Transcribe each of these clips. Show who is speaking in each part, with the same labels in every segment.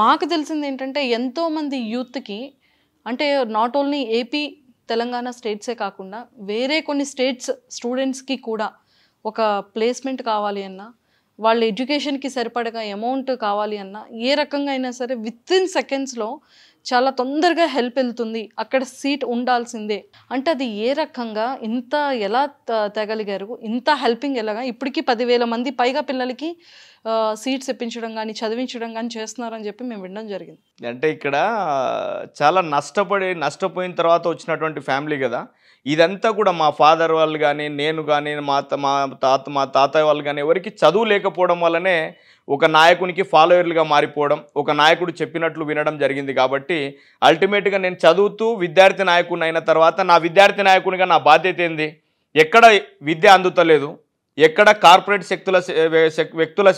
Speaker 1: మాకు తెలిసింది ఏంటంటే ఎంతోమంది యూత్కి అంటే నాట్ ఓన్లీ ఏపీ తెలంగాణ స్టేట్సే కాకుండా వేరే కొన్ని స్టేట్స్ స్టూడెంట్స్కి కూడా ఒక ప్లేస్మెంట్ కావాలి అన్నా వాళ్ళ ఎడ్యుకేషన్కి సరిపడగా అమౌంట్ కావాలి అన్నా ఏ రకంగా అయినా సరే విత్ ఇన్ సెకండ్స్లో చాలా తొందరగా హెల్ప్ వెళ్తుంది అక్కడ సీట్ ఉండాల్సిందే అంటే అది ఏ రకంగా ఇంత ఎలా తేగలిగారు ఇంత హెల్పింగ్ ఎలాగా ఇప్పటికీ పదివేల మంది పైగా పిల్లలకి సీట్స్ ఇప్పించడం కానీ చదివించడం కానీ చేస్తున్నారని చెప్పి మేము వినడం జరిగింది
Speaker 2: అంటే ఇక్కడ చాలా నష్టపడి నష్టపోయిన తర్వాత వచ్చినటువంటి ఫ్యామిలీ కదా ఇదంతా కూడా మా ఫాదర్ వాళ్ళు కానీ నేను కానీ మా మా తాత మా తాతయ్య వాళ్ళు కానీ ఎవరికి చదువు లేకపోవడం వల్లనే ఒక నాయకునికి ఫాలోయర్లుగా మారిపోవడం ఒక నాయకుడు చెప్పినట్లు వినడం జరిగింది కాబట్టి అల్టిమేట్గా నేను చదువుతూ విద్యార్థి నాయకుని అయిన తర్వాత నా విద్యార్థి నాయకునిగా నా బాధ్యత ఏంది ఎక్కడ విద్య అందుతలేదు ఎక్కడ కార్పొరేట్ శక్తుల వ్యక్తుల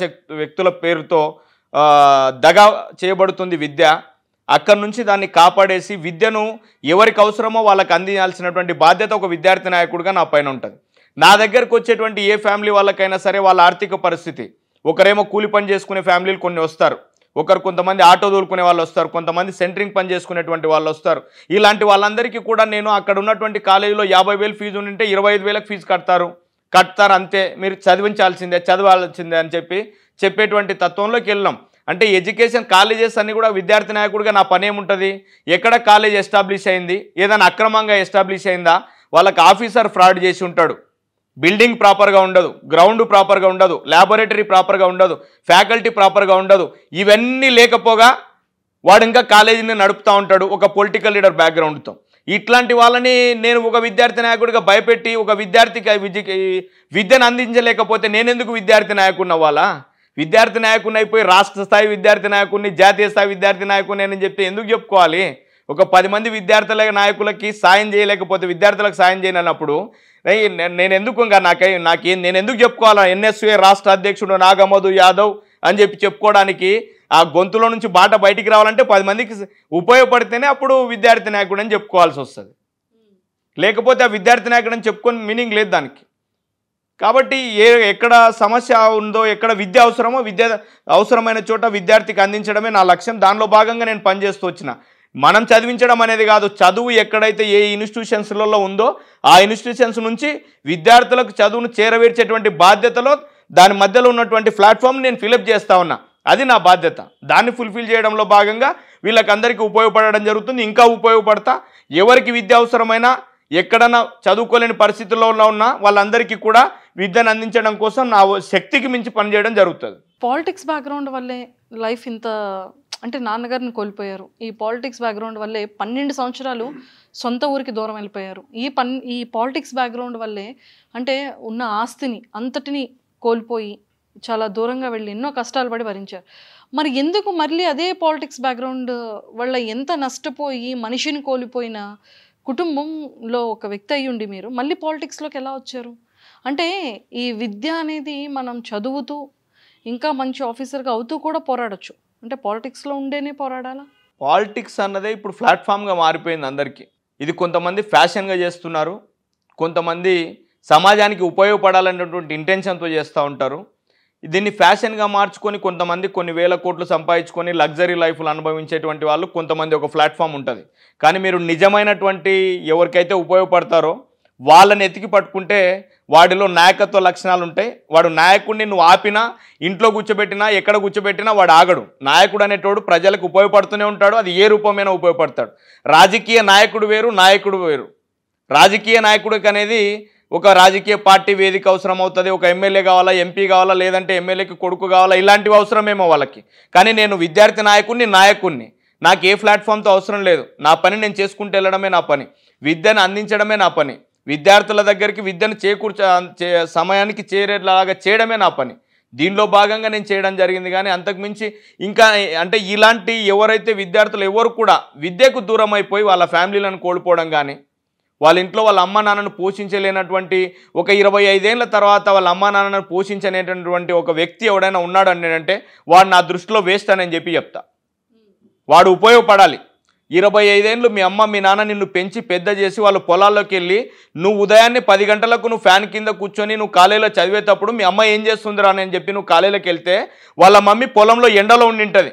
Speaker 2: వ్యక్తుల పేరుతో దగా చేయబడుతుంది విద్య అక్కడి నుంచి దాన్ని కాపాడేసి విద్యను ఎవరికి అవసరమో వాళ్ళకి అందించాల్సినటువంటి బాధ్యత ఒక విద్యార్థి నాయకుడిగా నా పైన ఉంటుంది నా దగ్గరకు వచ్చేటువంటి ఏ ఫ్యామిలీ వాళ్ళకైనా సరే వాళ్ళ ఆర్థిక పరిస్థితి ఒకరేమో కూలి పని చేసుకునే ఫ్యామిలీలు కొన్ని వస్తారు ఒకరు కొంతమంది ఆటో తోలుకునే వాళ్ళు వస్తారు కొంతమంది సెంటరింగ్ పని చేసుకునేటువంటి వాళ్ళు వస్తారు ఇలాంటి వాళ్ళందరికీ కూడా నేను అక్కడ ఉన్నటువంటి కాలేజీలో యాభై వేలు ఫీజు ఉంటే ఇరవై ఐదు వేలకు ఫీజు కడతారు కడతారు అంతే మీరు చదివించాల్సిందే చదవాల్సిందే అని చెప్పి చెప్పేటువంటి తత్వంలోకి వెళ్ళాం అంటే ఎడ్యుకేషన్ కాలేజెస్ అన్నీ కూడా విద్యార్థి నాయకుడిగా నా పని ఏముంటుంది ఎక్కడ కాలేజ్ ఎస్టాబ్లిష్ అయింది ఏదైనా అక్రమంగా ఎస్టాబ్లిష్ అయిందా వాళ్ళకి ఆఫీసర్ ఫ్రాడ్ చేసి ఉంటాడు బిల్డింగ్ ప్రాపర్గా ఉండదు గ్రౌండ్ ప్రాపర్గా ఉండదు ల్యాబొరేటరీ ప్రాపర్గా ఉండదు ఫ్యాకల్టీ ప్రాపర్గా ఉండదు ఇవన్నీ లేకపోగా వాడు ఇంకా కాలేజీని నడుపుతూ ఉంటాడు ఒక పొలిటికల్ లీడర్ బ్యాక్గ్రౌండ్తో ఇట్లాంటి వాళ్ళని నేను ఒక విద్యార్థి నాయకుడిగా భయపెట్టి ఒక విద్యార్థికి విద్యకి విద్యను అందించలేకపోతే నేనెందుకు విద్యార్థి నాయకుడిని అవ్వాలా విద్యార్థి నాయకుని అయిపోయి రాష్ట్ర స్థాయి విద్యార్థి నాయకుడిని జాతీయ స్థాయి విద్యార్థి నాయకుడిని అని చెప్తే ఎందుకు చెప్పుకోవాలి ఒక పది మంది విద్యార్థుల నాయకులకి సాయం చేయలేకపోతే విద్యార్థులకు సాయం చేయనప్పుడు నేను ఎందుకు ఇంకా నాకే నాకు నేను ఎందుకు చెప్పుకోవాలా ఎన్ఎస్ఏ రాష్ట్ర అధ్యక్షుడు నాగమధు యాదవ్ అని చెప్పి చెప్పుకోవడానికి ఆ గొంతులో నుంచి బాట బయటికి రావాలంటే పది మందికి ఉపయోగపడితేనే అప్పుడు విద్యార్థి నాయకుడు అని చెప్పుకోవాల్సి వస్తుంది లేకపోతే ఆ విద్యార్థి నాయకుడు అని చెప్పుకొని మీనింగ్ లేదు దానికి కాబట్టి ఏ ఎక్కడ సమస్య ఉందో ఎక్కడ విద్య అవసరమో విద్య అవసరమైన చోట విద్యార్థికి అందించడమే నా లక్ష్యం దానిలో భాగంగా నేను పనిచేస్తూ వచ్చిన మనం చదివించడం అనేది కాదు చదువు ఎక్కడైతే ఏ ఇన్స్టిట్యూషన్స్లలో ఉందో ఆ ఇన్స్టిట్యూషన్స్ నుంచి విద్యార్థులకు చదువును చేరవేర్చేటువంటి బాధ్యతలో దాని మధ్యలో ఉన్నటువంటి ప్లాట్ఫామ్ నేను ఫిలప్ చేస్తూ ఉన్నా అది నా బాధ్యత దాన్ని ఫుల్ఫిల్ చేయడంలో భాగంగా వీళ్ళకందరికీ ఉపయోగపడడం జరుగుతుంది ఇంకా ఉపయోగపడతా ఎవరికి విద్య అవసరమైనా ఎక్కడన్నా చదువుకోలేని పరిస్థితుల్లో ఉన్న వాళ్ళందరికీ కూడా విద్యను అందించడం కోసం నా శక్తికి మించి పనిచేయడం జరుగుతుంది
Speaker 1: పాలిటిక్స్ బ్యాక్గ్రౌండ్ వల్లే లైఫ్ ఇంత అంటే నాన్నగారిని కోల్పోయారు ఈ పాలిటిక్స్ బ్యాక్గ్రౌండ్ వల్లే పన్నెండు సంవత్సరాలు సొంత ఊరికి దూరం వెళ్ళిపోయారు ఈ పన్ ఈ పాలిటిక్స్ బ్యాక్గ్రౌండ్ వల్లే అంటే ఉన్న ఆస్తిని అంతటిని కోల్పోయి చాలా దూరంగా వెళ్ళి ఎన్నో కష్టాలు పడి భరించారు మరి ఎందుకు మళ్ళీ అదే పాలిటిక్స్ బ్యాక్గ్రౌండ్ వల్ల ఎంత నష్టపోయి మనిషిని కోల్పోయిన కుటుంబంలో ఒక వ్యక్తి అయ్యుండి మీరు మళ్ళీ పాలిటిక్స్లోకి ఎలా వచ్చారు అంటే ఈ విద్య అనేది మనం చదువుతూ ఇంకా మంచి ఆఫీసర్గా అవుతూ కూడా పోరాడచ్చు అంటే పాలిటిక్స్లో ఉండేనే పోరాడాలా
Speaker 2: పాలిటిక్స్ అన్నదే ఇప్పుడు ప్లాట్ఫామ్గా మారిపోయింది అందరికీ ఇది కొంతమంది ఫ్యాషన్గా చేస్తున్నారు కొంతమంది సమాజానికి ఉపయోగపడాలనేటువంటి ఇంటెన్షన్తో చేస్తూ ఉంటారు దీన్ని ఫ్యాషన్గా మార్చుకొని కొంతమంది కొన్ని వేల కోట్లు సంపాదించుకొని లగ్జరీ లైఫ్లు అనుభవించేటువంటి వాళ్ళు కొంతమంది ఒక ప్లాట్ఫామ్ ఉంటుంది కానీ మీరు నిజమైనటువంటి ఎవరికైతే ఉపయోగపడతారో వాళ్ళని ఎతికి పట్టుకుంటే వాడిలో నాయకత్వ లక్షణాలు ఉంటాయి వాడు నాయకుడిని నువ్వు ఆపినా ఇంట్లో కూర్చోబెట్టినా ఎక్కడ కూర్చోబెట్టినా వాడు ఆగడు నాయకుడు అనేటోడు ప్రజలకు ఉపయోగపడుతూనే ఉంటాడు అది ఏ రూపమైన ఉపయోగపడతాడు రాజకీయ నాయకుడు వేరు నాయకుడు వేరు రాజకీయ నాయకుడికి అనేది ఒక రాజకీయ పార్టీ వేదిక అవసరం అవుతుంది ఒక ఎమ్మెల్యే కావాలా ఎంపీ కావాలా లేదంటే ఎమ్మెల్యేకి కొడుకు కావాలా ఇలాంటివి అవసరమేమో వాళ్ళకి కానీ నేను విద్యార్థి నాయకుడిని నాయకుడిని నాకు ఏ ప్లాట్ఫామ్తో అవసరం లేదు నా పని నేను చేసుకుంటూ వెళ్ళడమే నా పని విద్యను అందించడమే నా పని విద్యార్థుల దగ్గరికి విద్యను చేకూర్చ సమయానికి చేరేలాగా చేయడమే నా పని దీనిలో భాగంగా నేను చేయడం జరిగింది కానీ అంతకుమించి ఇంకా అంటే ఇలాంటి ఎవరైతే విద్యార్థులు ఎవరు కూడా విద్యకు దూరం అయిపోయి వాళ్ళ ఫ్యామిలీలను కోల్పోవడం కానీ వాళ్ళ ఇంట్లో వాళ్ళ అమ్మ నాన్నను పోషించలేనటువంటి ఒక ఇరవై ఐదేళ్ళ తర్వాత వాళ్ళ అమ్మ నాన్నను పోషించనేటటువంటి ఒక వ్యక్తి ఎవడైనా ఉన్నాడు అంటే వాడు నా దృష్టిలో వేస్ట్ అని చెప్పి చెప్తా వాడు ఉపయోగపడాలి ఇరవై ఐదేళ్ళు మీ అమ్మ మీ నాన్న నిన్ను పెంచి పెద్ద చేసి వాళ్ళు పొలాల్లోకి వెళ్ళి నువ్వు ఉదయాన్నే పది గంటలకు నువ్వు ఫ్యాన్ కింద కూర్చొని నువ్వు కాలేజీలో చదివేటప్పుడు మీ అమ్మ ఏం చేస్తుందిరా అని చెప్పి నువ్వు కాలేజీలోకి వెళ్తే వాళ్ళ మమ్మీ పొలంలో ఎండలో ఉండింటుంది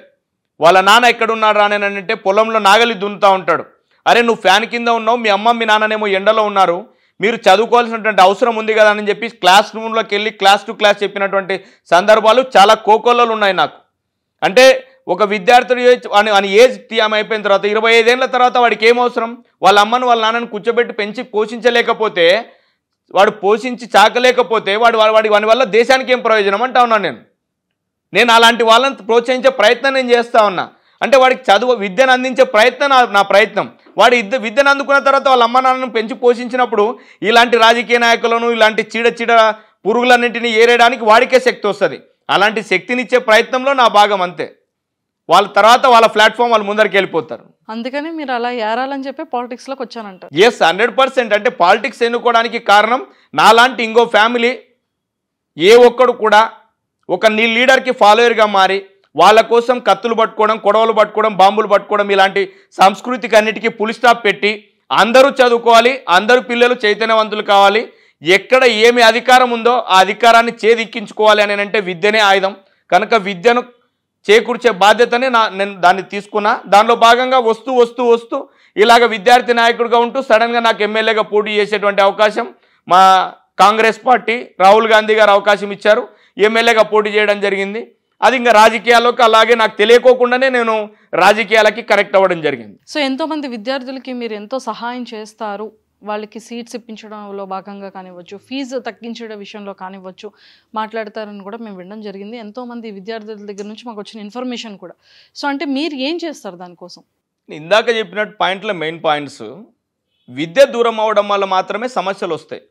Speaker 2: వాళ్ళ నాన్న ఎక్కడున్నాడు రానేనంటే పొలంలో నాగలి దున్నుతూ ఉంటాడు అరే నువ్వు ఫ్యాన్ కింద ఉన్నావు మీ అమ్మ మీ నాన్ననేమో ఎండలో ఉన్నారు మీరు చదువుకోవాల్సినటువంటి అవసరం ఉంది కదా అని చెప్పి క్లాస్ రూమ్లోకి వెళ్ళి క్లాస్ టు క్లాస్ చెప్పినటువంటి సందర్భాలు చాలా కోకోలలో ఉన్నాయి నాకు అంటే ఒక విద్యార్థుడు అని అని ఏజ్ టీఎం అయిపోయిన తర్వాత ఇరవై ఐదేళ్ల తర్వాత వాడికి ఏం అవసరం వాళ్ళ అమ్మను వాళ్ళ నాన్నను కూర్చోబెట్టి పెంచి పోషించలేకపోతే వాడు పోషించి చాకలేకపోతే వాడు వాడి వాని వల్ల దేశానికి ఏం ప్రయోజనం అంటా ఉన్నాను నేను నేను అలాంటి వాళ్ళని ప్రోత్సహించే ప్రయత్నం నేను చేస్తా ఉన్నా అంటే వాడికి చదువు విద్యను అందించే ప్రయత్నం నా ప్రయత్నం వాడు విద్య విద్యను అందుకున్న తర్వాత వాళ్ళ అమ్మ నాన్నను పెంచి పోషించినప్పుడు ఇలాంటి రాజకీయ నాయకులను ఇలాంటి చీడ చీడ పురుగులన్నింటినీ ఏరేయడానికి వాడికే శక్తి వస్తుంది అలాంటి శక్తినిచ్చే ప్రయత్నంలో నా భాగం అంతే వాళ్ళ తర్వాత వాళ్ళ ప్లాట్ఫామ్ వాళ్ళు ముందరికి వెళ్ళిపోతారు
Speaker 1: అందుకని మీరు అలా ఏరాలని చెప్పి పాలిటిక్స్లోకి వచ్చానంట
Speaker 2: ఎస్ హండ్రెడ్ పర్సెంట్ అంటే పాలిటిక్స్ ఎన్నుకోవడానికి కారణం నాలాంటి ఇంకో ఫ్యామిలీ ఏ ఒక్కడు కూడా ఒక నీ లీడర్కి ఫాలోయర్గా మారి వాళ్ళ కోసం కత్తులు పట్టుకోవడం కొడవలు పట్టుకోవడం బాంబులు పట్టుకోవడం ఇలాంటి సంస్కృతికి అన్నిటికీ పులి స్టాప్ పెట్టి అందరూ చదువుకోవాలి అందరూ పిల్లలు చైతన్యవంతులు కావాలి ఎక్కడ ఏమి అధికారం ఉందో ఆ అధికారాన్ని చేదిక్కించుకోవాలి అని అంటే విద్యనే ఆయుధం కనుక విద్యను చేకూర్చే బాధ్యతనే నా నేను దాన్ని తీసుకున్నా దానిలో భాగంగా వస్తూ వస్తూ వస్తూ ఇలాగ విద్యార్థి నాయకుడిగా ఉంటూ సడన్గా నాకు ఎమ్మెల్యేగా పోటీ చేసేటువంటి అవకాశం మా కాంగ్రెస్ పార్టీ రాహుల్ గాంధీ గారు అవకాశం ఇచ్చారు ఎమ్మెల్యేగా పోటీ చేయడం జరిగింది అది ఇంకా రాజకీయాల్లోకి అలాగే నాకు తెలియకోకుండానే నేను రాజకీయాలకి కరెక్ట్ అవ్వడం జరిగింది
Speaker 1: సో ఎంతోమంది విద్యార్థులకి మీరు ఎంతో సహాయం చేస్తారు వాళ్ళకి సీట్స్ ఇప్పించడంలో భాగంగా కానివ్వచ్చు ఫీజు తగ్గించడం విషయంలో కానివ్వచ్చు మాట్లాడతారని కూడా మేము వినడం జరిగింది ఎంతోమంది విద్యార్థుల దగ్గర నుంచి మాకు వచ్చిన ఇన్ఫర్మేషన్ కూడా సో అంటే మీరు ఏం చేస్తారు దానికోసం
Speaker 2: ఇందాక చెప్పినట్టు పాయింట్ల మెయిన్ పాయింట్స్ విద్య దూరం అవడం వల్ల మాత్రమే సమస్యలు వస్తాయి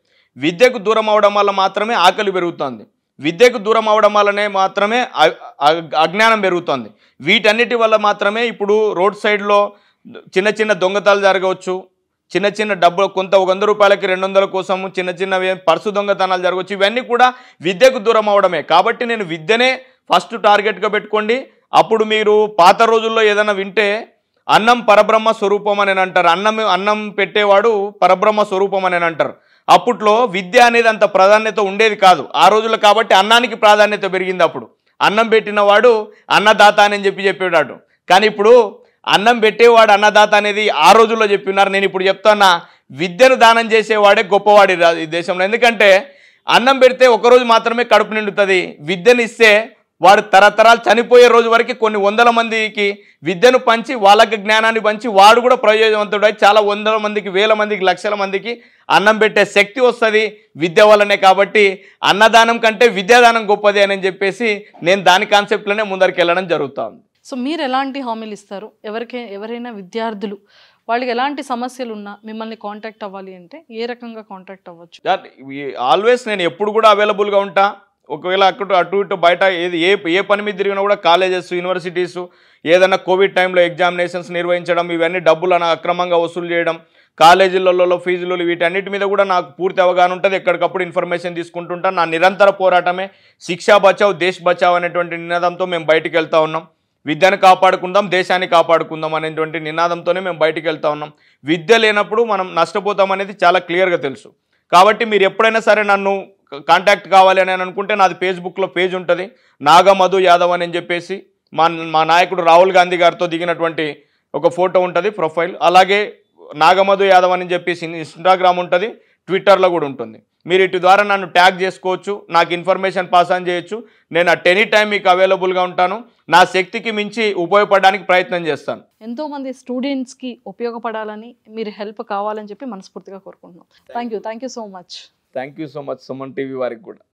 Speaker 2: విద్యకు దూరం అవడం వల్ల మాత్రమే ఆకలి పెరుగుతుంది విద్యకు దూరం అవడం వల్లనే మాత్రమే అజ్ఞానం పెరుగుతుంది వీటన్నిటి వల్ల మాత్రమే ఇప్పుడు రోడ్ సైడ్లో చిన్న చిన్న దొంగతాలు జరగవచ్చు చిన్న చిన్న డబ్బులు కొంత ఒక వంద రూపాయలకి రెండు వందల కోసము చిన్న చిన్న పర్సు దొంగతనాలు జరగవచ్చు ఇవన్నీ కూడా విద్యకు దూరం అవడమే కాబట్టి నేను విద్యనే ఫస్ట్ టార్గెట్గా పెట్టుకోండి అప్పుడు మీరు పాత రోజుల్లో ఏదైనా వింటే అన్నం పరబ్రహ్మ స్వరూపం అని అంటారు అన్నం అన్నం పెట్టేవాడు పరబ్రహ్మ స్వరూపం అని అంటారు అప్పట్లో విద్య అనేది అంత ప్రాధాన్యత ఉండేది కాదు ఆ రోజుల్లో కాబట్టి అన్నానికి ప్రాధాన్యత పెరిగింది అప్పుడు అన్నం పెట్టినవాడు అన్నదాత అని చెప్పి చెప్పేవాడు కానీ ఇప్పుడు అన్నం పెట్టేవాడు అన్నదాత అనేది ఆ రోజుల్లో చెప్పినారు నేను ఇప్పుడు చెప్తానా విద్యను దానం చేసేవాడే గొప్పవాడి ఈ దేశంలో ఎందుకంటే అన్నం పెడితే ఒకరోజు మాత్రమే కడుపు నిండుతుంది విద్యను ఇస్తే వాడు తరతరాలు చనిపోయే రోజు వరకు కొన్ని వందల మందికి విద్యను పంచి వాళ్ళకి జ్ఞానాన్ని పంచి వాడు కూడా ప్రయోజనవంతుడై చాలా వందల మందికి వేల మందికి లక్షల మందికి అన్నం పెట్టే శక్తి వస్తుంది విద్య వల్లనే కాబట్టి అన్నదానం కంటే విద్యాదానం గొప్పది అని చెప్పేసి నేను దాని కాన్సెప్ట్లోనే ముందరికి వెళ్ళడం జరుగుతుంది
Speaker 1: సో మీరు ఎలాంటి హామీలు ఇస్తారు ఎవరికే ఎవరైనా విద్యార్థులు వాళ్ళకి ఎలాంటి సమస్యలు ఉన్నా మిమ్మల్ని కాంటాక్ట్ అవ్వాలి అంటే ఏ రకంగా కాంటాక్ట్
Speaker 2: అవ్వచ్చు ఆల్వేస్ నేను ఎప్పుడు కూడా అవైలబుల్గా ఉంటా ఒకవేళ అక్కడ అటు ఇటు బయట ఏది ఏ ఏ పని మీద తిరిగినా కూడా కాలేజెస్ యూనివర్సిటీస్ ఏదైనా కోవిడ్ టైంలో ఎగ్జామినేషన్స్ నిర్వహించడం ఇవన్నీ డబ్బులను అక్రమంగా వసూలు చేయడం కాలేజీలలో ఫీజులు వీటన్నిటి మీద కూడా నాకు పూర్తి అవగాహన ఉంటుంది ఎక్కడికప్పుడు ఇన్ఫర్మేషన్ తీసుకుంటుంటాను నా నిరంతర పోరాటమే శిక్షా బచావ్ దేశ్ బచావ్ అనేటువంటి నినాదంతో మేము బయటికి వెళ్తూ ఉన్నాం విద్యను కాపాడుకుందాం దేశాన్ని కాపాడుకుందాం అనేటువంటి నినాదంతోనే మేము బయటికి వెళ్తూ ఉన్నాం విద్య లేనప్పుడు మనం నష్టపోతాం అనేది చాలా క్లియర్గా తెలుసు కాబట్టి మీరు ఎప్పుడైనా సరే నన్ను కాంటాక్ట్ కావాలి అని అనుకుంటే నాది ఫేస్బుక్లో పేజ్ ఉంటుంది నాగమధు యాదవ్ అని చెప్పేసి మా మా నాయకుడు రాహుల్ గాంధీ గారితో దిగినటువంటి ఒక ఫోటో ఉంటుంది ప్రొఫైల్ అలాగే నాగమధు యాదవ్ అని చెప్పేసి ఇన్స్టాగ్రామ్ ఉంటుంది ట్విట్టర్లో కూడా ఉంటుంది మీరు ఇటు ద్వారా నన్ను ట్యాగ్ చేసుకోవచ్చు నాకు ఇన్ఫర్మేషన్ పాస్ ఆన్ చేయొచ్చు నేను అట్ ఎనీ టైం మీకు అవైలబుల్గా ఉంటాను నా శక్తికి మించి ఉపయోగపడడానికి ప్రయత్నం చేస్తాను
Speaker 1: ఎంతోమంది స్టూడెంట్స్కి ఉపయోగపడాలని మీరు హెల్ప్ కావాలని చెప్పి మనస్ఫూర్తిగా కోరుకుంటున్నాం thank you so much
Speaker 2: thank you so much Suman TV వారికి కూడా